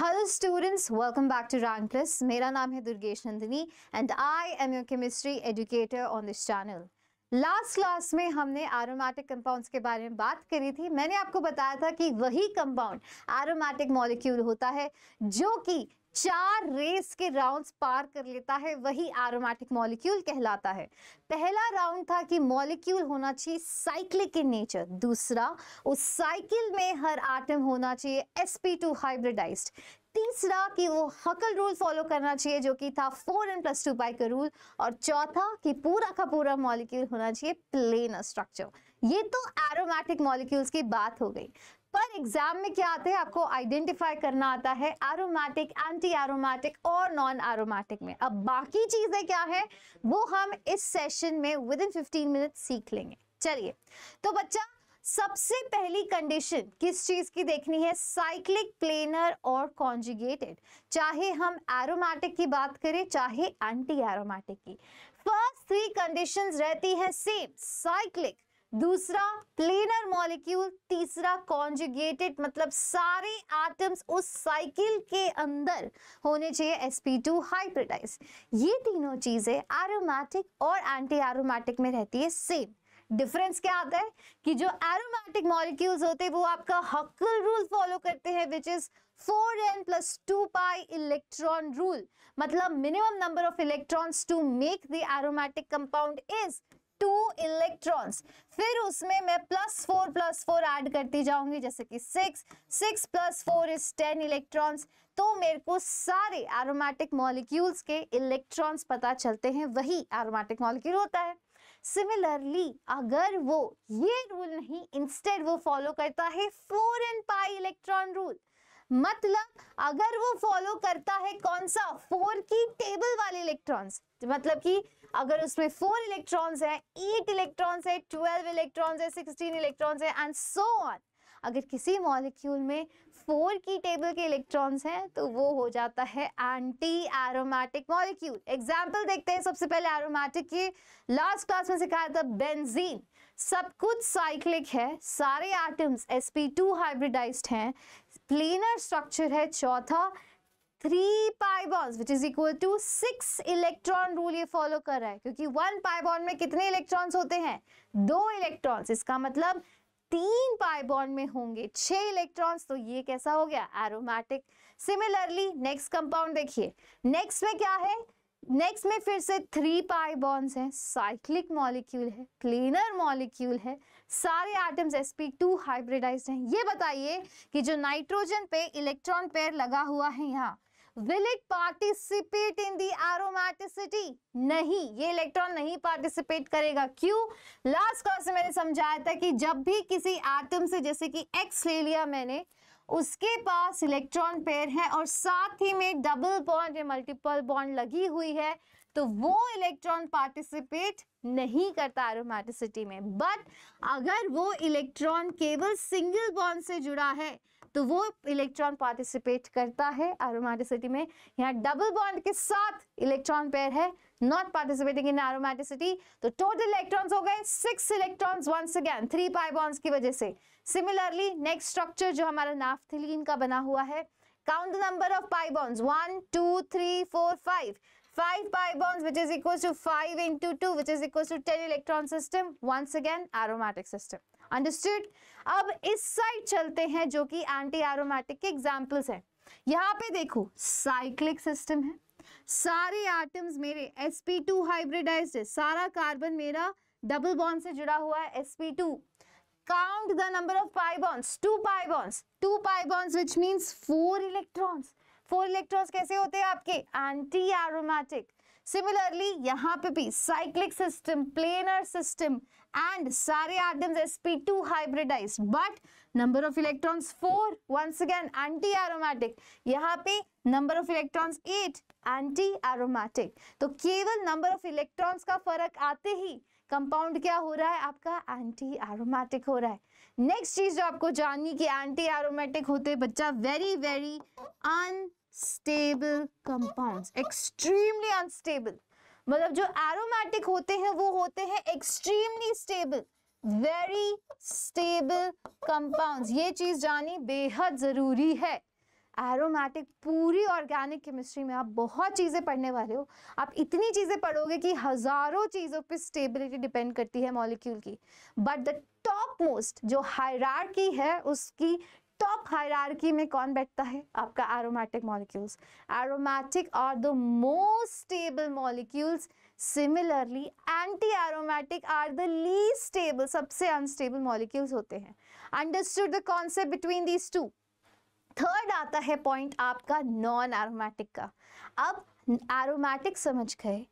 Hello students welcome back to Rank Plus मेरा नाम है Durgesh Nandini and I am your chemistry educator on this channel last class में हमने aromatic compounds के बारे में बात करी थी मैंने आपको बताया था कि वही कंपाउंड एरोमेटिक मॉलिक्यूल होता है जो कि चार रेस के राउंड्स पार कर लेता है वही एरोमेटिक मॉलिक्यूल कहलाता है पहला राउंड था कि मॉलिक्यूल होना चाहिए साइक्लिक इन नेचर दूसरा उस साइकिल में हर आटम होना चाहिए टू हाइब्रिडाइज्ड तीसरा कि वो हकल रूल फॉलो करना चाहिए जो कि था four n plus two pi का रूल और चौथा कि पूरा का पूरा मॉलिक्यूल होना चाहिए प्लेन स्ट्रक्चर ये तो एरोमेटिक मॉलिक्यूल्स की बात हो गई पर एग्जाम में क्या आते हैं आपको आइडेंटिफाई करना आता है एरोमेटिक एंटी एरोमेटिक और नॉन एरोमेटिक में अब बाकी चीजें क्या है वो हम इस सेशन में विद इन फिफ्टीन मिनट सीख लेंगे चलिए तो बच्चा सबसे पहली कंडीशन किस चीज की देखनी है साइक्लिक प्लेनर और कॉन्जुगेटेड चाहे हम एरोमेटिक की बात करें चाहे एंटी एरोमेटिक की फर्स्ट थ्री कंडीशंस रहती हैं सेम साइक्लिक दूसरा प्लेनर मॉलिक्यूल तीसरा कॉन्जुगेटेड मतलब सारे एटम्स उस साइकिल के अंदर होने चाहिए sp2 हाइब्रिडाइज ये तीनों चीज़ें एरोमेटिक और एंटी एरोमेटिक में रहती है सेम डिफरेंस क्या आता है कि जो एरोमेटिक मॉलिक्यूल्स होते हैं वो आपका हकल रूल फॉलो करते हैं which is 4n plus 2 pi electron rule मतलब minimum number of electrons to make the aromatic compound is two electrons फिर उसमें मैं plus four plus four add करती जाऊंगी जैसे कि six six plus four is ten electrons तो मेरे को सारे एरोमेटिक मॉलिक्यूल्स के इलेक्ट्रॉन्स पता चलते हैं वही एरोमेटिक मॉलिक्यूल होता है सिमिलरली अगर वो ये रूल नहीं इंस्टेड वो फॉलो करता है four n pi electron rule मतलब अगर वो फॉलो करता है कौन सा फोर की टेबल वाले इलेक्ट्रॉन्स मतलब कि अगर उसमें फोर इलेक्ट्रॉन्स है एट इलेक्ट्रॉन्स है ट्वेल्व इलेक्ट्रॉन्स है सिक्सटीन इलेक्ट्रॉन्स है एंड सो ऑन अगर किसी मॉलिक्यूल में फोर की टेबल के इलेक्ट्रॉन्स हैं तो वो हो जाता है एंटी एरोमेटिक मॉलिक्यूल एग्जाम्पल देखते हैं सबसे पहले एरोमेटिक की लास्ट क्लास में सिखाया था बेंजीन सब कुछ साइक्लिक है सारे एटम्स sp2 हाइब्रिडाइज्ड हैं प्लेनर स्ट्रक्चर है चौथा three pi bonds which is equal to six electron rule ये फॉलो कर रहा है क्योंकि वन बॉन्ड में कितने इलेक्ट्रॉन्स होते हैं दो इलेक्ट्रॉन्स इसका मतलब तीन बॉन्ड में होंगे छह इलेक्ट्रॉन्स तो ये कैसा हो गया एरोमेटिक सिमिलरली नेक्स्ट कंपाउंड देखिए नेक्स्ट में क्या है नेक्स्ट में फिर से थ्री पाई बॉन्ड्स हैं साइक्लिक मॉलिक्यूल है क्लीनर मॉलिक्यूल है सारे एटम्स sp2 हाइब्रिडाइज्ड हैं ये बताइए कि जो नाइट्रोजन पे इलेक्ट्रॉन पेयर लगा हुआ है यहाँ will it participate in the aromaticity नहीं ये इलेक्ट्रॉन नहीं पार्टिसिपेट करेगा क्यों लास्ट क्लास में मैंने समझाया था कि जब भी किसी एटम से जैसे कि एक्स ले लिया मैंने उसके पास इलेक्ट्रॉन पेयर है और साथ ही में डबल बॉन्ड या मल्टीपल बॉन्ड लगी हुई है तो वो इलेक्ट्रॉन पार्टिसिपेट नहीं करता एरोमैटिसिटी में बट अगर वो इलेक्ट्रॉन केवल सिंगल बॉन्ड से जुड़ा है तो वो इलेक्ट्रॉन पार्टिसिपेट करता है एरोमेटिसिटी में यहाँ डबल बॉन्ड के साथ इलेक्ट्रॉन पेयर है नॉट पार्टिसिपेटिंग इन एरोमेटिसिटी तो टोटल इलेक्ट्रॉन्स हो गए six electrons once again three pi bonds की वजह से सिमिलरली नेक्स्ट स्ट्रक्चर जो हमारा नाफ्थिलीन का बना हुआ है count the number of pi bonds one two three four five Five pi bonds which is equals to five into two, which is equals to ten electron system once again aromatic system understood अब इस side चलते हैं जो कि anti aromatic के examples है यहाँ पे देखो साइक्लिक सिस्टम है सारे आइटम्स मेरे sp2 हाइब्रिडाइज्ड है सारा कार्बन मेरा डबल बॉन्ड से जुड़ा हुआ है sp2 count the number of pi bonds two pi bonds two pi bonds which means four electrons four electrons कैसे होते हैं आपके एंटी एरोमेटिक सिमिलरली यहाँ पे भी cyclic system planar system and सारे atoms sp2 hybridized but number of electrons 4 once again anti aromatic यहाँ पे number of electrons 8 anti aromatic तो केवल number of electrons का फर्क आते ही कंपाउंड क्या हो रहा है आपका एंटी एरोमेटिक हो रहा है नेक्स्ट चीज जो आपको जाननी कि एंटी एरोमेटिक होते बच्चा very very unstable compounds extremely unstable मतलब जो एरोमेटिक होते हैं वो होते हैं extremely stable very stable compounds ये चीज जानी बेहद जरूरी है एरोमेटिक पूरी ऑर्गेनिक केमिस्ट्री में आप बहुत चीज़ें पढ़ने वाले हो आप इतनी चीज़ें पढ़ोगे कि हज़ारों चीज़ों पे स्टेबिलिटी डिपेंड करती है मॉलिक्यूल की बट द टॉप मोस्ट जो हायरार्की है उसकी टॉप हायरार्की में कौन बैठता है आपका aromatic molecules aromatic are the most stable molecules similarly anti aromatic are the least stable सबसे अनस्टेबल मॉलिक्यूल्स होते हैं understood the concept between these two third आता है पॉइंट आपका नॉन एरोमेटिक का अब एरोमेटिक समझ गए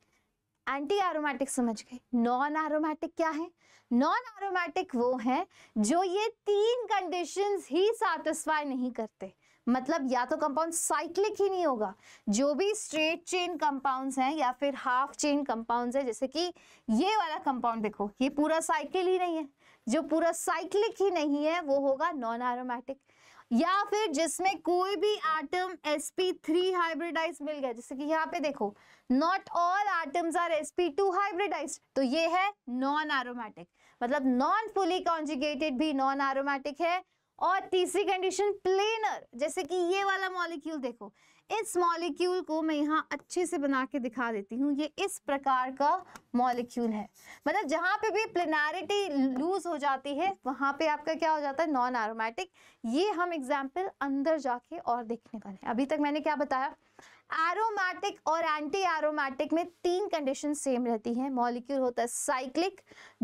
एंटी एरोमेटिक समझ गए नॉन एरोमेटिक क्या है नॉन एरोमेटिक वो है जो ये तीन कंडीशंस ही सेटिस्फाई नहीं करते मतलब या तो कंपाउंड साइक्लिक ही नहीं होगा जो भी स्ट्रेट चेन कंपाउंड्स हैं या फिर हाफ चेन कंपाउंड्स हैं जैसे कि ये वाला कंपाउंड देखो ये पूरा साइकिल ही नहीं है जो पूरा साइक्लिक ही नहीं है वो होगा नॉन एरोमेटिक या फिर जिसमें कोई भी एटम sp3 हाइब्रिडाइज मिल गया जैसे कि यहाँ पे देखो not all atoms are sp2 hybridized तो ये है नॉन एरोमेटिक मतलब नॉन फुली कॉन्जुगेटेड भी नॉन एरोमेटिक है और तीसरी कंडीशन प्लेनर जैसे कि ये वाला मॉलिक्यूल देखो इस मॉलिक्यूल को मैं यहाँ अच्छे से बना के दिखा देती हूँ ये इस प्रकार का मॉलिक्यूल है मतलब जहाँ पे भी प्लेनारिटी लूज हो जाती है वहां पे आपका क्या हो जाता है नॉन एरोमेटिक ये हम एग्जाम्पल अंदर जाके और देखने वाले हैं अभी तक मैंने क्या बताया एरोमैटिक और एंटी एरोमैटिक में तीन कंडीशन सेम रहती हैं मॉलिक्यूल होता है साइक्लिक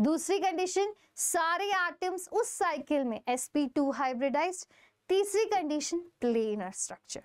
दूसरी कंडीशन सारे एटम्स उस साइकिल में sp2 हाइब्रिडाइज्ड तीसरी कंडीशन प्लेनर स्ट्रक्चर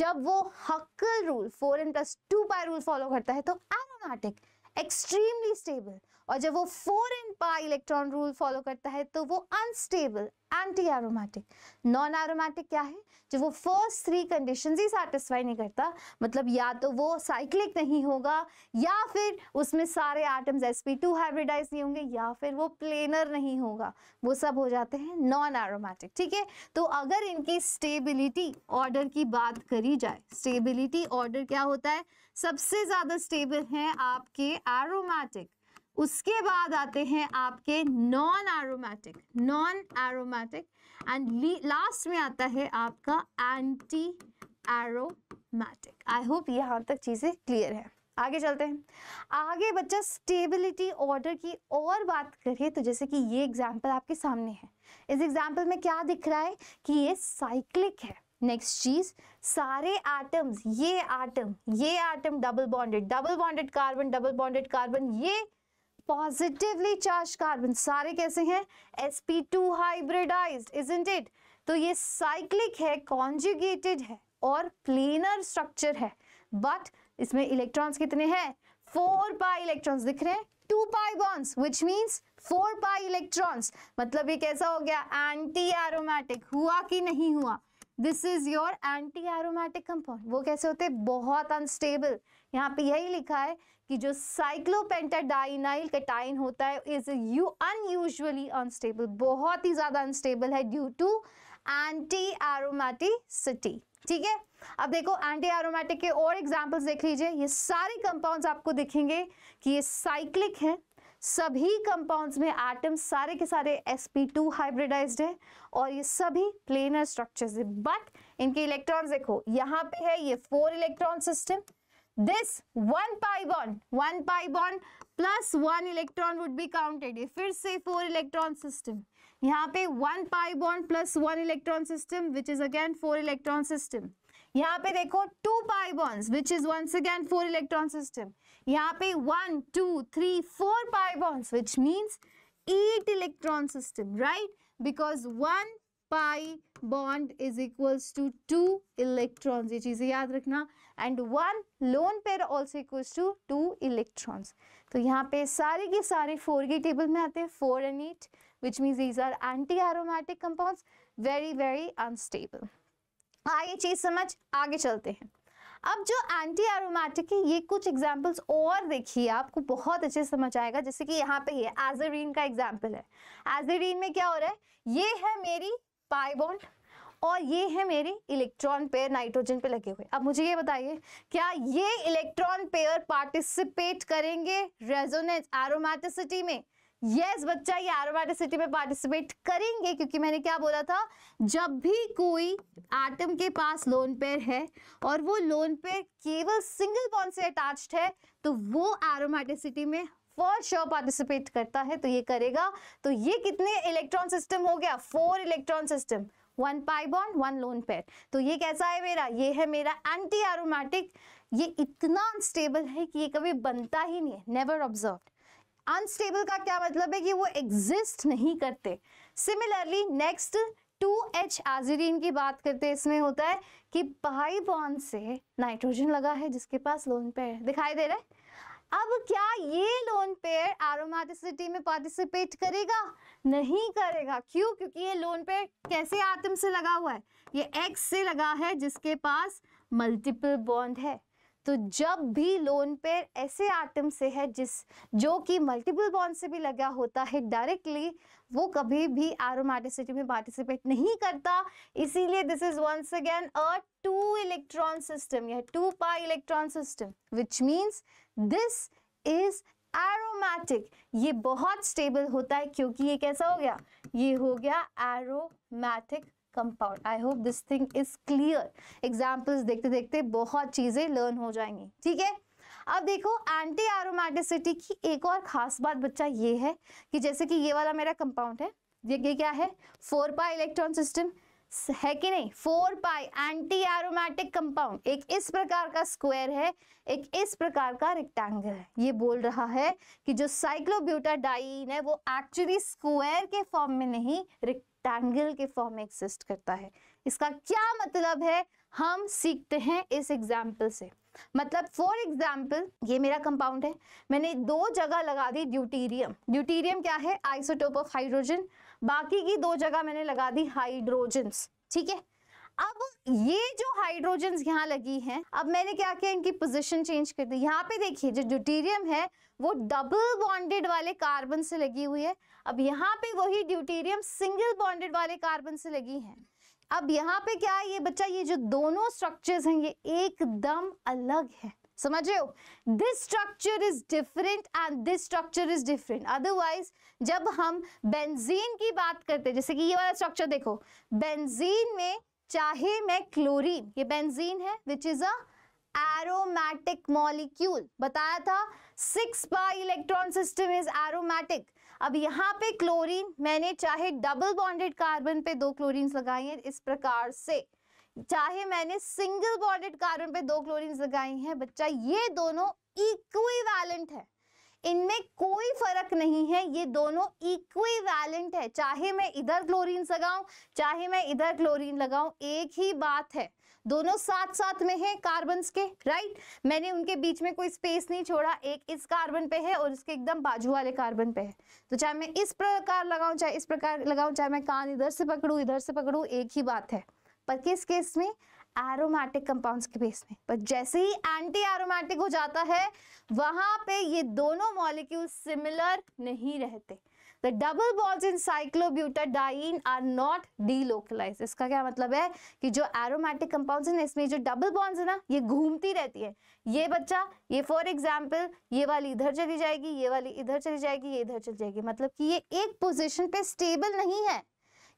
जब वो Huckel rule four n plus two pi rule follow करता है तो एरोमैटिक एक्सट्रीमली स्टेबल और जब वो four n pi electron rule follow करता है तो वो unstable anti aromatic non aromatic क्या है जो वो फर्स्ट थ्री कंडीशन ही सेटिस्फाई नहीं करता मतलब या तो वो साइक्लिक नहीं होगा या फिर उसमें सारे आइटम्स sp2 हाइब्रिडाइज नहीं होंगे या फिर वो प्लेनर नहीं होगा वो सब हो जाते हैं नॉन एरोमेटिक ठीक है तो अगर इनकी स्टेबिलिटी ऑर्डर की बात करी जाए स्टेबिलिटी ऑर्डर क्या होता है सबसे ज़्यादा स्टेबल है आपके एरोमेटिक उसके बाद आते हैं आपके non aromatic non aromatic and last में आता है आपका एंटी एरोमेटिक आई होप यहाँ तक चीज़ें क्लियर है आगे चलते हैं आगे बच्चा स्टेबिलिटी ऑर्डर की और बात करें तो जैसे कि ये एग्जाम्पल आपके सामने है इस एग्जाम्पल में क्या दिख रहा है कि ये साइक्लिक है नेक्स्ट चीज सारे एटम्स ये एटम ये atom double bonded double bonded carbon double bonded carbon ये पॉजिटिवली चार्ज कार्बन सारे कैसे हैं S P two hybridize is it तो ये साइक्लिक है कॉन्जुगेटेड है और प्लेनर स्ट्रक्चर है बट इसमें इलेक्ट्रॉन्स कितने हैं फोर पाई इलेक्ट्रॉन्स दिख रहे हैं two pi bonds which means four pi electrons मतलब ये कैसा हो गया एंटी एरोमेटिक हुआ कि नहीं हुआ this is your anti aromatic compound वो कैसे होते हैं बहुत अनस्टेबल यहाँ पे यही लिखा है कि जो साइक्लोपेंटाडाइनाइल कटाइन होता है इज यू अनयूजली अनस्टेबल बहुत ही ज़्यादा अनस्टेबल है ड्यू टू एंटी एरोमेटिसिटी ठीक है अब देखो एंटी एरोमेटिक के और एग्जाम्पल्स देख लीजिए ये सारे कंपाउंड्स आपको दिखेंगे कि ये साइक्लिक हैं सभी कंपाउंड्स में एटम्स सारे के सारे sp2 हाइब्रिडाइज्ड है और ये सभी प्लेनर स्ट्रक्चर्स है बट इनके इलेक्ट्रॉन्स देखो यहाँ पे है ये four electron system this one pi bond one pi bond plus one electron would be counted ये फिर से फोर इलेक्ट्रॉन सिस्टम यहाँ पे one pi bond plus one electron system which is again four electron system यहाँ पे देखो two pi bonds which is once again four electron system यहाँ पे one two three four pi bonds which means eight electron system right because one pi bond is equals to two electrons ये चीज़ें याद रखना and one lone pair also equals to two electrons तो यहाँ पे सारे के सारे फोर के टेबल में आते हैं four and eight which means these are anti aromatic compound very very unstable आगे चीज़ समझ आगे चलते हैं अब जो एंटी एरोमेटिक है ये कुछ एग्जाम्पल्स और देखिए आपको बहुत अच्छे समझ आएगा जैसे कि यहाँ पे ये एजरीन का एग्जाम्पल है एजरीन में क्या हो रहा है ये है मेरी बॉन्ड और ये है मेरी इलेक्ट्रॉन पेयर नाइट्रोजन पे लगे हुए अब मुझे ये बताइए क्या ये इलेक्ट्रॉन पेयर पार्टिसिपेट करेंगे रेजोनेंस एरोमेटिसिटी में यस yes, बच्चा ये सिटी में पार्टिसिपेट करेंगे क्योंकि मैंने क्या बोला था जब भी कोई एटम के पास लोन पेयर है और वो लोन पेयर केवल सिंगल बॉन्ड से अटैच्ड है तो वो एरोमेटिसिटी में फॉर श्योर पार्टिसिपेट करता है तो ये करेगा तो ये कितने इलेक्ट्रॉन सिस्टम हो गया four electron system one pi bond one lone pair तो ये कैसा है मेरा ये है मेरा एंटी एरोमेटिक ये इतना अनस्टेबल है कि ये कभी बनता ही नहीं है नेवर ऑब्जर्व अनस्टेबल का क्या मतलब है कि वो एग्जिस्ट नहीं करते similarly next two H azirine की बात करते हैं इसमें होता है कि पाई बॉन्ड से नाइट्रोजन लगा है जिसके पास लोन पेयर दिखाई दे रहा है अब क्या ये लोन पेयर एरोमेटिसिटी में पार्टिसिपेट करेगा नहीं करेगा क्यों क्योंकि ये लोन पेयर कैसे आत्म से लगा हुआ है ये एक्स से लगा है जिसके पास मल्टीपल बॉन्ड है तो जब भी लोन पेयर ऐसे आइटम से है जिस जो कि मल्टीपल बॉन्ड से भी लगा होता है डायरेक्टली वो कभी भी एरोमेटिसिटी में पार्टिसिपेट नहीं करता इसीलिए this is once again a two electron system या two pi electron system which means this is aromatic ये बहुत स्टेबल होता है क्योंकि ये कैसा हो गया ये हो गया aromatic compound I hope this thing is clear examples देखते देखते बहुत चीज़ें लर्न हो जाएंगी ठीक है अब देखो एंटी एरोमेटिसिटी की एक और ख़ास बात बच्चा ये है कि जैसे कि ये वाला मेरा कंपाउंड है ये ये क्या है फोर पाई इलेक्ट्रॉन सिस्टम है कि नहीं four pi anti aromatic compound एक इस प्रकार का स्क्वायर है एक इस प्रकार का रेक्टेंगल है ये बोल रहा है कि जो साइक्लोब्यूटाडाइन है वो एक्चुअली स्क्वायर के फॉर्म में नहीं रिक्ट रेक्टेंगल के फॉर्म में एग्जिस्ट करता है इसका क्या मतलब है हम सीखते हैं इस एग्जाम्पल से मतलब फॉर एग्जाम्पल ये मेरा कंपाउंड है मैंने दो जगह लगा दी ड्यूटीरियम ड्यूटीरियम क्या है आइसोटोप ऑफ हाइड्रोजन बाकी की दो जगह मैंने लगा दी हाइड्रोजन ठीक है अब ये जो हाइड्रोजन यहाँ लगी हैं अब मैंने क्या किया इनकी पोजिशन चेंज कर दी यहाँ पे देखिए जो ड्यूटीरियम है वो डबल बॉन्डेड वाले कार्बन से लगी हुई है अब यहाँ पे वही ड्यूटीरियम सिंगल बॉन्डेड वाले कार्बन से लगी है अब यहाँ पे क्या है ये बच्चा ये जो दोनों स्ट्रक्चर्स हैं ये एकदम अलग है समझ रहे हो this structure is different and this structure is different otherwise जब हम बेंजीन की बात करते हैं जैसे कि ये वाला स्ट्रक्चर देखो बेंजीन में चाहे मैं क्लोरीन ये बेंजीन है which is a aromatic molecule बताया था six pi electron system is aromatic अब यहाँ पे क्लोरीन मैंने चाहे डबल बॉन्डेड कार्बन पे दो क्लोरीन लगाई हैं इस प्रकार से चाहे मैंने सिंगल बॉन्डेड कार्बन पे दो क्लोरीन लगाई हैं बच्चा ये दोनों इक्विवेलेंट है इनमें कोई फर्क नहीं है ये दोनों इक्वी है चाहे मैं इधर क्लोरीन लगाऊं चाहे मैं इधर क्लोरीन लगाऊं एक ही बात है दोनों साथ साथ में है कार्बन के राइट मैंने उनके बीच में कोई स्पेस नहीं छोड़ा एक इस कार्बन पे है और इसके एकदम बाजू वाले कार्बन पे है तो चाहे मैं इस प्रकार लगाऊं चाहे इस प्रकार लगाऊं चाहे मैं कान इधर से पकड़ू इधर से पकड़ू एक ही बात है पर किस केस में एरोमेटिक कंपाउंड्स के बेस में पर जैसे ही एंटी एरोमेटिक हो जाता है वहां पे ये दोनों मॉलिक्यूल सिमिलर नहीं रहते the double bonds in cyclobutadiene are not delocalize इसका क्या मतलब है कि जो एरोमेटिक कंपाउंड्स हैं इसमें जो डबल बॉन्ड्स है ना ये घूमती रहती है ये बच्चा ये फॉर एग्जाम्पल ये वाली इधर चली जाएगी ये वाली इधर चली जाएगी ये इधर चली जाएगी मतलब कि ये एक पोजिशन पे स्टेबल नहीं है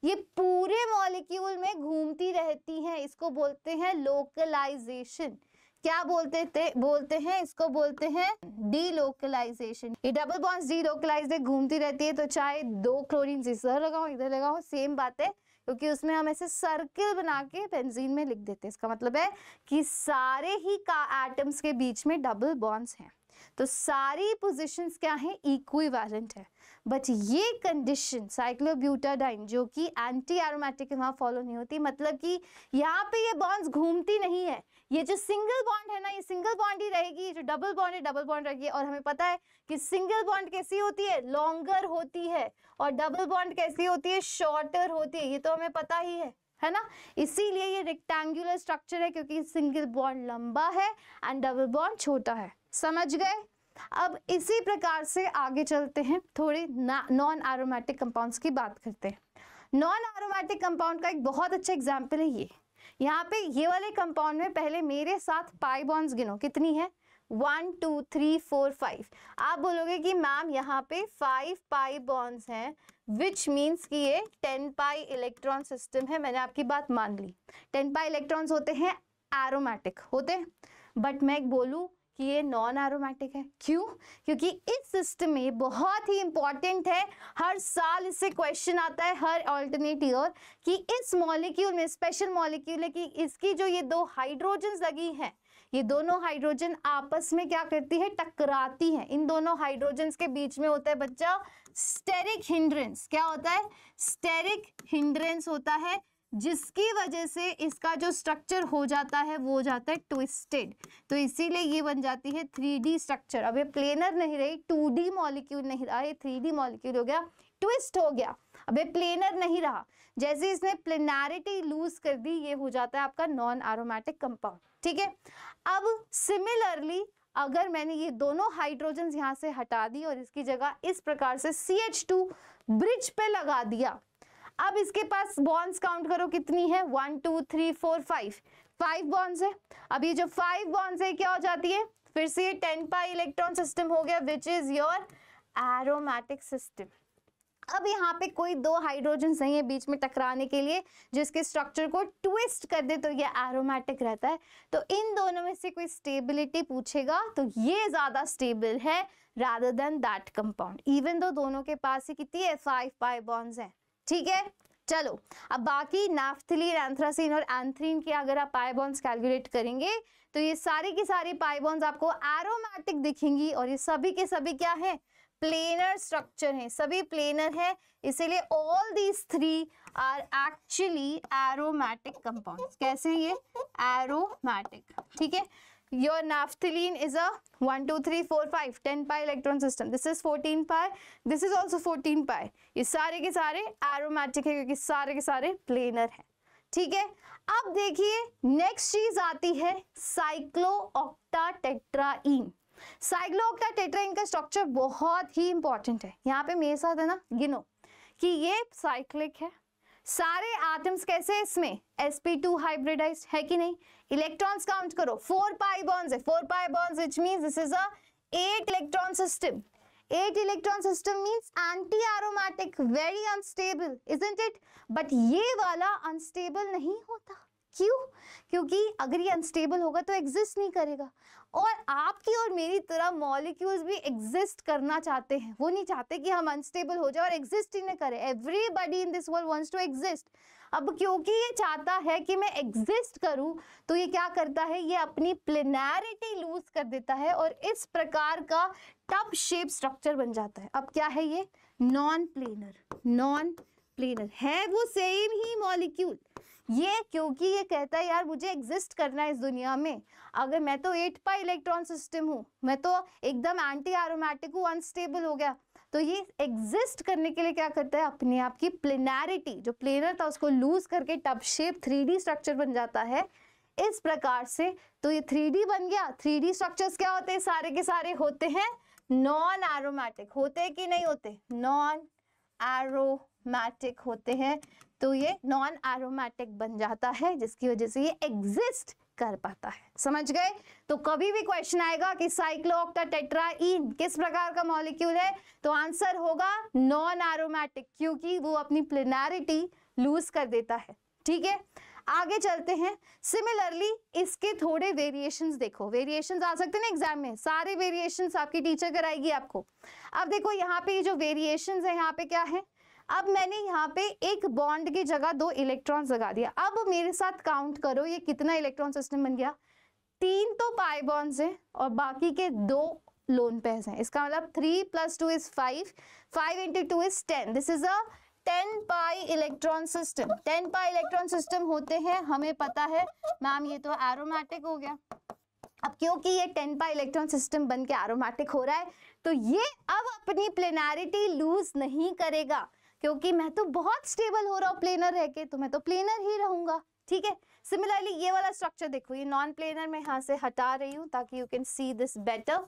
ये पूरे मॉलिक्यूल में घूमती रहती हैं इसको बोलते हैं लोकलाइजेशन क्या बोलते थे बोलते हैं इसको बोलते हैं डीलोकलाइजेशन ये डबल बॉन्ड्स डीलोकलाइज घूमती रहती है तो चाहे दो क्लोरीन इधर लगाओ इधर लगाओ सेम बात है क्योंकि उसमें हम ऐसे सर्किल बना के बेंजीन में लिख देते हैं इसका मतलब है कि सारे ही का एटम्स के बीच में डबल बॉन्ड्स हैं तो सारी पोजीशंस क्या हैं इक्वी है बट ये कंडीशन साइक्लोब्यूटाडाइन जो कि एंटी एरोमेटिक है वहाँ फॉलो नहीं होती मतलब कि यहाँ पे ये बॉन्ड्स घूमती नहीं है ये जो सिंगल बॉन्ड है ना ये सिंगल बॉन्ड ही रहेगी जो डबल बॉन्ड है डबल बॉन्ड रहेगी और हमें पता है कि सिंगल बॉन्ड कैसी होती है लॉन्गर होती है और डबल बॉन्ड कैसी होती है शॉर्टर होती है ये तो हमें पता ही है है ना इसीलिए ये रेक्टेंगुलर स्ट्रक्चर है क्योंकि सिंगल बॉन्ड लंबा है एंड डबल बॉन्ड छोटा है समझ गए अब इसी प्रकार से आगे चलते हैं थोड़े नॉन एरोमेटिक कंपाउंड्स की बात करते हैं नॉन एरोमेटिक कंपाउंड का एक बहुत अच्छा एग्जाम्पल है ये यहाँ पे ये वाले कंपाउंड में पहले मेरे साथ पाई बॉन्स गिनो कितनी है one two three four five आप बोलोगे कि मैम यहाँ पे फाइव पाई बॉन्स हैं विच मीन्स कि ये टेन पाई इलेक्ट्रॉन सिस्टम है मैंने आपकी बात मान ली टेन पाई इलेक्ट्रॉन्स होते हैं एरोमेटिक होते हैं बट मैं एक बोलूँ कि ये नॉन एरोमेटिक है क्यों क्योंकि इस सिस्टम में बहुत ही इंपॉर्टेंट है हर साल इससे क्वेश्चन आता है हर ऑल्टरनेट ईयर कि इस मॉलिक्यूल में स्पेशल मॉलिक्यूल है कि इसकी जो ये दो हाइड्रोजन लगी हैं ये दोनों हाइड्रोजन आपस में क्या करती है टकराती हैं इन दोनों हाइड्रोजन के बीच में होता है बच्चा स्टेरिक हिंड्रेंस क्या होता है स्टेरिक हिंड्रेंस होता है जिसकी वजह से इसका जो स्ट्रक्चर हो जाता है वो हो जाता है ट्विस्टेड तो इसीलिए ये बन जाती है थ्री स्ट्रक्चर अब ये प्लेनर नहीं रही टू मॉलिक्यूल नहीं रहा ये थ्री मॉलिक्यूल हो गया ट्विस्ट हो गया अब ये प्लेनर नहीं रहा जैसे इसने प्लेनारिटी लूज कर दी ये हो जाता है आपका नॉन आरोमेटिक कंपाउंड ठीक है अब सिमिलरली अगर मैंने ये दोनों हाइड्रोजन यहाँ से हटा दी और इसकी जगह इस प्रकार से सी ब्रिज पे लगा दिया अब इसके पास बॉन्ड्स काउंट करो कितनी है one two three four five five bonds है अब ये जो फाइव बॉन्ड्स है क्या हो जाती है फिर से ये टेन पाई इलेक्ट्रॉन सिस्टम हो गया which is your aromatic system अब यहाँ पे कोई दो हाइड्रोजन नहीं है बीच में टकराने के लिए जिसके स्ट्रक्चर को ट्विस्ट कर दे तो ये एरोमेटिक रहता है तो इन दोनों में से कोई स्टेबिलिटी पूछेगा तो ये ज़्यादा स्टेबल है rather than that compound even दो दोनों के पास ही कितनी है फाइव पाई बॉन्ड्स हैं ठीक है चलो अब बाकी नाफ्थलीन एंथ्रासीन और एंथ्रीन के अगर आप पाइबॉन्स कैलकुलेट करेंगे तो ये सारे के सारे पाइबॉन्स आपको एरोमेटिक दिखेंगी और ये सभी के सभी क्या है प्लेनर स्ट्रक्चर है सभी प्लेनर है इसीलिए all these three are actually aromatic compounds कैसे ये एरोमेटिक ठीक है your naphthalene is a 1 2 3 4 5 10 pi electron system this is 14 pi this is also 14 pi ye sare ke sare aromatic hai kyunki sare ke sare planar hai ठीक है अब देखिए next चीज आती है cyclooctatetraene cyclooctatetraene का structure बहुत ही important है यहाँ पे मेरे साथ है ना गिनो कि ये साइक्लिक है सारे आटम्स कैसे इसमें sp2 हाइब्रिडाइज्ड है कि नहीं इलेक्ट्रॉन्स काउंट करो फोर पाई बॉन्ड्स है four pi bonds which means this is a eight electron system eight electron system means anti aromatic very unstable isn't it but ये वाला अनस्टेबल नहीं होता क्यों क्योंकि अगर ये अनस्टेबल होगा तो एग्जिस्ट नहीं करेगा और आपकी और मेरी तरह मॉलिक्यूल्स भी एग्जिस्ट करना चाहते हैं वो नहीं चाहते कि हम अनस्टेबल हो जाए और एग्जिस्ट ही ना करें everybody in this world wants to exist अब क्योंकि ये चाहता है कि मैं एग्जिस्ट करूं तो ये क्या करता है ये अपनी प्लेनैरिटी लूज कर देता है और इस प्रकार का टप शेप स्ट्रक्चर बन जाता है अब क्या है ये नॉन प्लेनर नॉन प्लेनर है वो सेम ही मॉलिक्यूल ये क्योंकि ये कहता है यार मुझे एग्जिस्ट करना है इस दुनिया में अगर मैं तो एट पा इलेक्ट्रॉन सिस्टम हूँ मैं तो एकदम एंटी आरोमेटिक हूँ अनस्टेबल हो गया तो ये एग्जिस्ट करने के लिए क्या करता है अपने आप की प्लेनैरिटी जो प्लेनर था उसको लूज करके टप शेप थ्री स्ट्रक्चर बन जाता है इस प्रकार से तो ये थ्री बन गया थ्री स्ट्रक्चर्स क्या होते हैं सारे के सारे होते हैं नॉन एरोमेटिक होते कि नहीं होते नॉन एरोमेटिक होते हैं तो ये नॉन एरोमेटिक बन जाता है जिसकी वजह से ये एग्जिस्ट कर पाता है समझ गए तो कभी भी क्वेश्चन आएगा कि साइक्लोक्टा टेट्राइन किस प्रकार का मॉलिक्यूल है तो आंसर होगा नॉन एरोमेटिक क्योंकि वो अपनी प्लेनैरिटी लूज कर देता है ठीक है आगे चलते हैं सिमिलरली इसके थोड़े वेरिएशंस देखो वेरिएशंस आ सकते हैं ना एग्जाम में सारे वेरिएशंस आपकी टीचर कराएगी आपको अब देखो यहाँ पे जो वेरिएशंस है यहाँ पे क्या है अब मैंने यहाँ पे एक बॉन्ड की जगह दो इलेक्ट्रॉन्स लगा दिया अब मेरे साथ काउंट करो ये कितना इलेक्ट्रॉन सिस्टम बन गया तीन तो पाई बॉन्ड्स हैं और बाकी के दो लोन पेयर्स हैं इसका मतलब three plus two is five five into two is ten this is a ten pi electron system ten pi electron system होते हैं हमें पता है मैम ये तो एरोमेटिक हो गया अब क्योंकि ये टेन पाई इलेक्ट्रॉन सिस्टम बन के एरोमेटिक हो रहा है तो ये अब अपनी प्लेनारिटी लूज नहीं करेगा क्योंकि मैं तो बहुत स्टेबल हो रहा हूँ प्लेनर रह के तो मैं तो प्लेनर ही रहूंगा ठीक है सिमिलरली ये वाला स्ट्रक्चर देखो ये नॉन प्लेनर मैं यहाँ से हटा रही हूँ ताकि you can see this better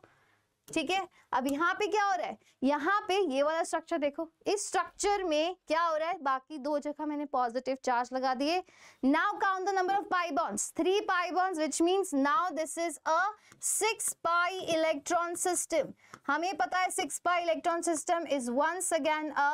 ठीक है अब यहाँ पे क्या हो रहा है यहाँ पे ये वाला स्ट्रक्चर देखो इस स्ट्रक्चर में क्या हो रहा है बाकी दो जगह मैंने पॉजिटिव चार्ज लगा दिए now count the number of pi bonds three pi bonds which means now this is a six pi electron system हमें पता है six pi electron system is once again a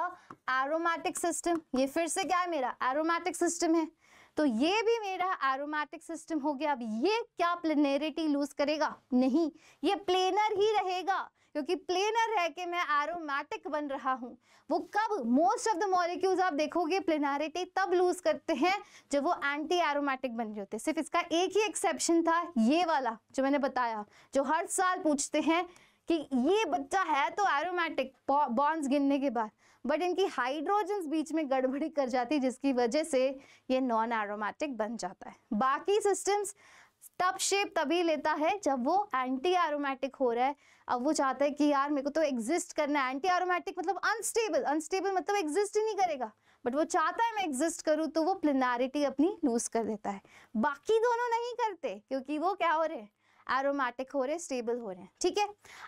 aromatic system ये फिर से क्या है मेरा एरोमेटिक सिस्टम है तो ये भी मेरा एरोमेटिक सिस्टम हो गया अब ये क्या प्लेनेरिटी लूज करेगा नहीं ये प्लेनर ही रहेगा क्योंकि प्लेनर है कि मैं एरोमेटिक बन रहा हूँ वो कब मोस्ट ऑफ द मॉलिक्यूल्स आप देखोगे प्लेनारिटी तब लूज करते हैं जब वो एंटी एरोमेटिक बन रहे होते सिर्फ इसका एक ही एक्सेप्शन था ये वाला जो मैंने बताया जो हर साल पूछते हैं कि ये बच्चा है तो एरोमेटिक बॉन्ड्स गिनने के बाद बट इनकी हाइड्रोजन बीच में गड़बड़ी कर जाती है जिसकी वजह से ये नॉन एरोमेटिक बन जाता है बाकी सिस्टम्स तब शेप तभी लेता है जब वो एंटी एरोमेटिक हो रहा है अब वो चाहता है कि यार मेरे को तो एग्जिस्ट करना है एंटी एरोमेटिक मतलब अनस्टेबल अनस्टेबल मतलब एग्जिस्ट ही नहीं करेगा बट वो चाहता है मैं एग्जिस्ट करूँ तो वो प्लेनारिटी अपनी लूज कर देता है बाकी दोनों नहीं करते क्योंकि वो क्या हो रहे हैं एरोमेटिक हो रहे हैं स्टेबल हो रहे हैं ठीक है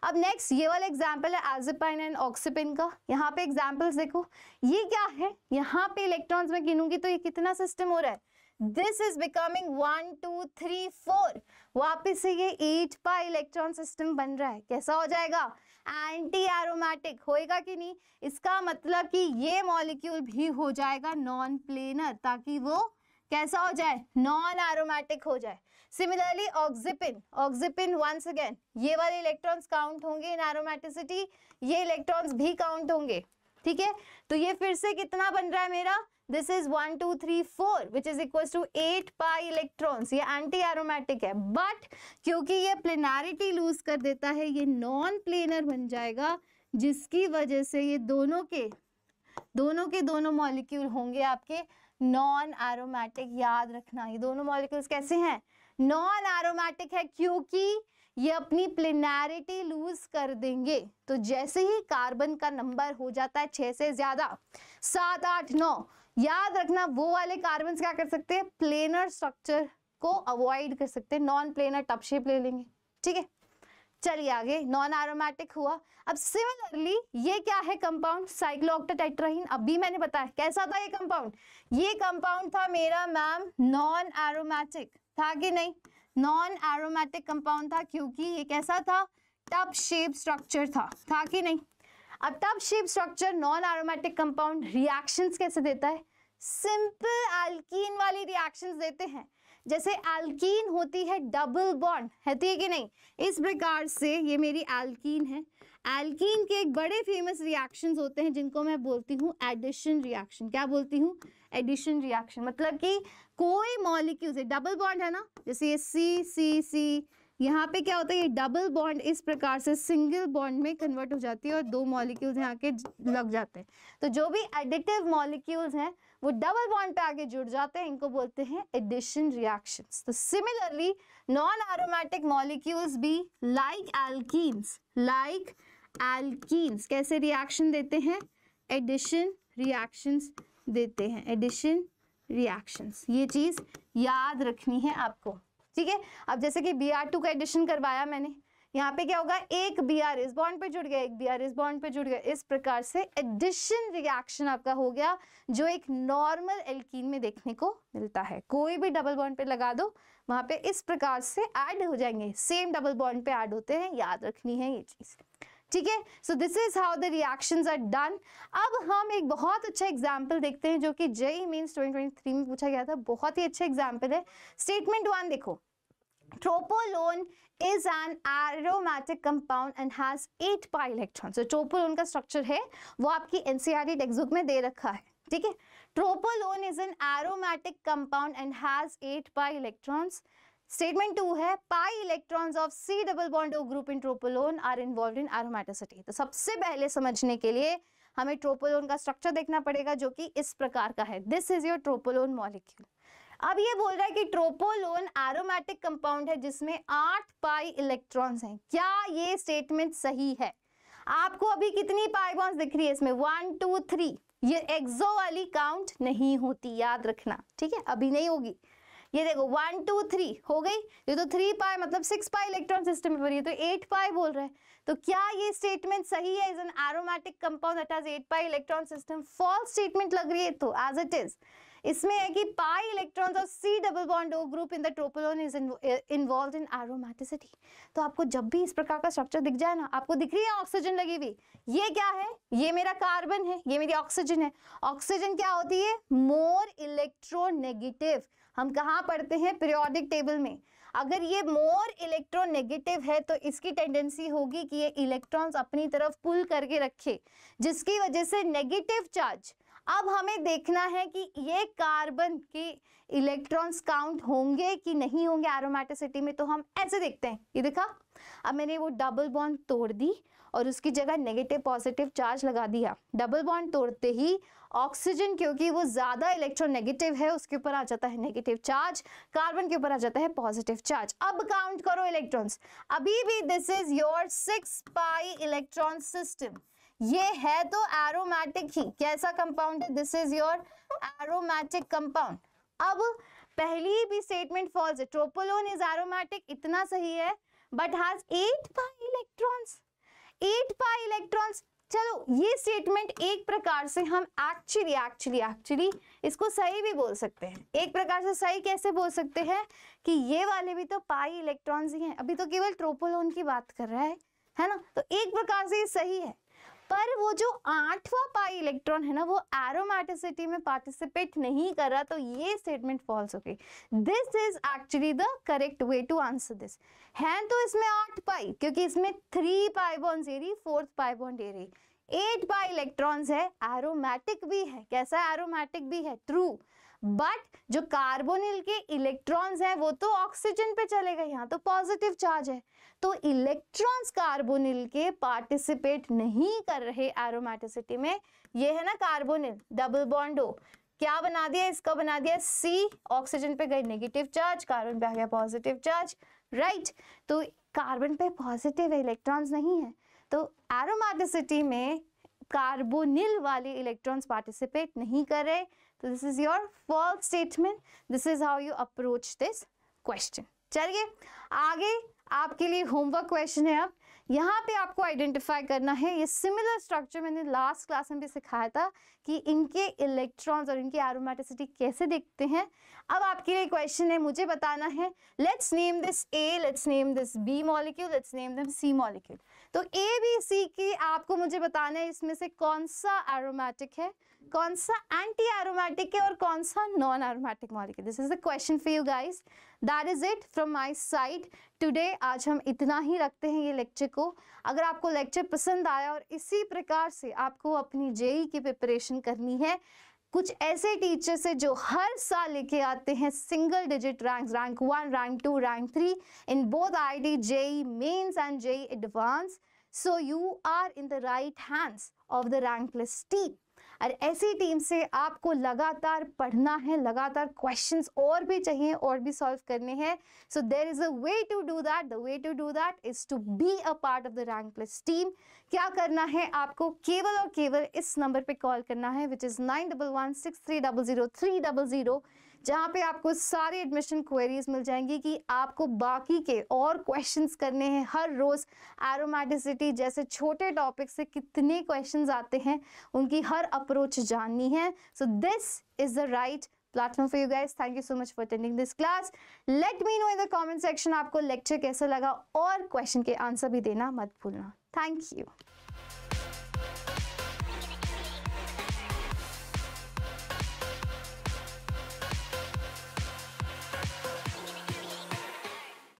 अब नेक्स्ट ये वाला एग्जाम्पल है एजिपाइन एंड ऑक्सीपिन का यहाँ पे एग्जाम्पल्स देखो ये क्या है यहाँ पे इलेक्ट्रॉन्स में गिनूंगी तो ये कितना सिस्टम हो रहा है this is becoming one two three four वापिस से ये एट पा इलेक्ट्रॉन सिस्टम बन रहा है कैसा हो जाएगा एंटी एरोमेटिक होएगा कि नहीं इसका मतलब कि ये मॉलिक्यूल भी हो जाएगा नॉन प्लेनर ताकि वो कैसा हो जाए नॉन एरोमेटिक हो जाए similarly oxepin oxepin once again ये वाले इलेक्ट्रॉन्स काउंट होंगे इन एरोमेटिसिटी ये इलेक्ट्रॉन्स भी काउंट होंगे ठीक है तो ये फिर से कितना बन रहा है मेरा this is one two three four which is equal to eight pi electrons ये एंटी एरोमेटिक है बट क्योंकि ये प्लेनारिटी लूज कर देता है ये नॉन प्लेनर बन जाएगा जिसकी वजह से ये दोनों के दोनों के दोनों मॉलिक्यूल होंगे आपके नॉन एरोमेटिक याद रखना ये दोनों मॉलिक्यूल्स कैसे हैं नॉन एरोमेटिक है क्योंकि ये अपनी प्लेनैरिटी लूज कर देंगे तो जैसे ही कार्बन का नंबर हो जाता है छः से ज़्यादा सात आठ नौ याद रखना वो वाले कार्बन क्या कर सकते हैं प्लेनर स्ट्रक्चर को अवॉइड कर सकते हैं नॉन प्लेनर टप शेप ले लेंगे ठीक है चलिए आगे नॉन एरोमेटिक हुआ अब सिमिलरली ये क्या है कंपाउंड साइक्लोक्टाटेट्राहीन अभी मैंने बताया कैसा था ये कंपाउंड ये कंपाउंड था मेरा मैम नॉन एरोमेटिक था कि नहीं नॉन एरोमेटिक कंपाउंड था क्योंकि ये कैसा था टब शेप स्ट्रक्चर था था कि नहीं अब tub shape structure non aromatic compound reactions कैसे देता है सिंपल एल्कीन वाली रिएक्शंस देते हैं जैसे एल्कीन होती है डबल बॉन्ड होती है तो कि नहीं इस प्रकार से ये मेरी एल्कीन है एल्कीन के एक बड़े फेमस रिएक्शंस होते हैं जिनको मैं बोलती हूँ एडिशन रिएक्शन क्या बोलती हूँ एडिशन रिएक्शन मतलब कि कोई मॉलिक्यूल से डबल बॉन्ड है ना जैसे ये सी सी सी यहाँ पे क्या होता है ये डबल बॉन्ड इस प्रकार से सिंगल बॉन्ड में कन्वर्ट हो जाती है और दो मॉलिक्यूल्स यहाँ के लग जाते हैं तो जो भी एडिटिव मॉलिक्यूल्स हैं वो डबल बॉन्ड पे आके जुड़ जाते हैं इनको बोलते हैं एडिशन रिएक्शंस तो सिमिलरली नॉन एरोमेटिक मॉलिक्यूल्स भी लाइक एल्कीन्स लाइक एल्कीन्स कैसे रिएक्शन देते हैं एडिशन रिएक्शंस देते हैं एडिशन रिएक्शंस ये चीज़ याद रखनी है आपको ठीक है अब जैसे कि बी आर टू का एडिशन करवाया मैंने यहाँ पे क्या होगा एक बी आर इस बॉन्ड पे जुड़ गया एक बी आर इस बॉन्ड पे जुड़ गया इस प्रकार से एडिशन रिएक्शन आपका हो गया जो एक नॉर्मल एल्कीन में देखने को मिलता है कोई भी डबल बॉन्ड पे लगा दो वहां पे इस प्रकार से ऐड हो जाएंगे सेम डबल बॉन्ड पे ऐड होते हैं याद रखनी है ये चीज़ ठीक है so this is how the reactions are done अब हम एक बहुत अच्छा एग्जाम्पल देखते हैं जो कि जेई मीन्स 2023 में पूछा गया था बहुत ही अच्छा एग्जाम्पल है स्टेटमेंट वन देखो ट्रोपोलोन is an aromatic compound and has eight pi electrons. So tropolone का structure है वो आपकी NCERT textbook में दे रखा है ठीक है tropolone is an aromatic compound and has eight pi electrons statement two है pi electrons of C double bond O group in tropolone are involve in aromaticity तो सबसे पहले समझने के लिए हमें ट्रोपोलोन का स्ट्रक्चर देखना पड़ेगा जो कि इस प्रकार का है this is your tropolone molecule अब ये बोल रहा है कि ट्रोपोलोन एरोमेटिक कंपाउंड है जिसमें आठ पाई इलेक्ट्रॉन्स हैं क्या ये स्टेटमेंट सही है आपको अभी कितनी पाई बॉन्ड्स दिख रही है इसमें वन टू थ्री ये एक्सो वाली काउंट नहीं होती याद रखना ठीक है अभी नहीं होगी ये देखो वन टू थ्री हो गई ये तो थ्री पाई मतलब सिक्स पाई इलेक्ट्रॉन सिस्टम में बनी है तो एट पाई बोल रहे हैं तो क्या ये स्टेटमेंट सही है is an aromatic compound that has eight pi electron system false statement लग रही है तो एज इट इज इसमें है कि पाई इलेक्ट्रॉन्स और C double bond O group in the tropolone is involve in aromaticity तो आपको जब भी इस प्रकार का स्ट्रक्चर दिख जाए ना आपको दिख रही है ऑक्सीजन लगी हुई ये क्या है ये मेरा कार्बन है ये मेरी ऑक्सीजन है ऑक्सीजन क्या होती है मोर इलेक्ट्रोनेगेटिव हम कहाँ पढ़ते हैं पीरियोडिक टेबल में अगर ये मोर इलेक्ट्रोनेगेटिव है तो इसकी टेंडेंसी होगी कि ये इलेक्ट्रॉन्स अपनी तरफ पुल करके रखे जिसकी वजह से नेगेटिव चार्ज अब हमें देखना है कि ये कार्बन के इलेक्ट्रॉन्स काउंट होंगे कि नहीं होंगे एरोमेटिसिटी में तो हम ऐसे देखते हैं ये देखा अब मैंने वो डबल बॉन्ड तोड़ दी और उसकी जगह नेगेटिव पॉजिटिव चार्ज लगा दिया डबल बॉन्ड तोड़ते ही ऑक्सीजन क्योंकि वो ज़्यादा इलेक्ट्रोनेगेटिव है उसके ऊपर आ जाता है नेगेटिव चार्ज कार्बन के ऊपर आ जाता है पॉजिटिव चार्ज अब काउंट करो इलेक्ट्रॉन्स अभी भी this is your six pi electron system ये है तो एरोमेटिक ही कैसा कंपाउंड है this is your aromatic compound अब पहली भी स्टेटमेंट फॉल्स है ट्रोपोलोन इज एरोमेटिक इतना सही है but has eight pi electrons eight pi electrons चलो ये स्टेटमेंट एक प्रकार से हम एक्चुअली एक्चुअली एक्चुअली इसको सही भी बोल सकते हैं एक प्रकार से सही कैसे बोल सकते हैं कि ये वाले भी तो पाई इलेक्ट्रॉन्स ही हैं अभी तो केवल ट्रोपोलोन की बात कर रहा है है ना तो एक प्रकार से ये सही है पर वो जो आठवां पाई इलेक्ट्रॉन है ना वो एरोमेटिसिटी में पार्टिसिपेट नहीं कर रहा तो ये स्टेटमेंट फॉल्स हो this is actually the correct way to answer this है तो इसमें आठ पाई क्योंकि इसमें थ्री पाई बॉन्ड दे रही फोर्थ पाई बॉन्ड दे रही एट पाई इलेक्ट्रॉन्स है एरोमेटिक भी है कैसा एरोमेटिक भी है ट्रू बट जो कार्बोनिल के इलेक्ट्रॉन्स हैं वो तो ऑक्सीजन पे चले गए यहाँ तो पॉजिटिव चार्ज है तो इलेक्ट्रॉन्स कार्बोनिल के पार्टिसिपेट नहीं कर रहे एरोमेटिसिटी में ये है ना कार्बोनिल डबल बॉन्डो क्या बना दिया इसका बना दिया सी ऑक्सीजन पे गए नेगेटिव चार्ज कार्बन पे आ गया पॉजिटिव चार्ज राइट तो कार्बन पे पॉजिटिव इलेक्ट्रॉन्स नहीं है तो एरोमेटिसिटी में कार्बोनिल वाले इलेक्ट्रॉन्स पार्टिसिपेट नहीं कर रहे तो this is your false statement this is how you approach this question चलिए आगे आपके लिए होमवर्क क्वेश्चन है अब यहाँ पे आपको आइडेंटिफाई करना है ये सिमिलर स्ट्रक्चर मैंने लास्ट क्लास में भी सिखाया था कि इनके इलेक्ट्रॉन्स और इनकी एरोमेटिसिटी कैसे दिखते हैं अब आपके लिए क्वेश्चन है मुझे बताना है let's name this A let's name this B molecule let's name this C molecule तो ए बी सी की आपको मुझे बताना है इसमें से कौन सा एरोमेटिक है कौन सा एंटी एरोमेटिक है और कौन सा non aromatic molecule this is the question for you guys that is it from my side today आज हम इतना ही रखते हैं ये लेक्चर को अगर आपको लेक्चर पसंद आया और इसी प्रकार से आपको अपनी जेई e की प्रिपरेशन करनी है कुछ ऐसे टीचर से जो हर साल लेके आते हैं single digit rank rank one rank two rank three in both I D JEE mains and JEE advance So you are in the right hands of the rankless team और ऐसी टीम से आपको लगातार पढ़ना है लगातार क्वेश्चंस और भी चाहिए और भी सॉल्व करने हैं so there is a way to do that the way to do that is to be a part of the rank plus team क्या करना है आपको केवल और केवल इस नंबर पे कॉल करना है which is nine double one six three double zero three double zero जहाँ पे आपको सारी एडमिशन क्वेरीज मिल जाएंगी कि आपको बाकी के और क्वेश्चंस करने हैं हर रोज़ एरोमेटिसिटी जैसे छोटे टॉपिक से कितने क्वेश्चंस आते हैं उनकी हर अप्रोच जाननी है so this is the right platform for you guys thank you so much for attending this class let me know in the comment section आपको लेक्चर कैसा लगा और क्वेश्चन के आंसर भी देना मत भूलना थैंक यू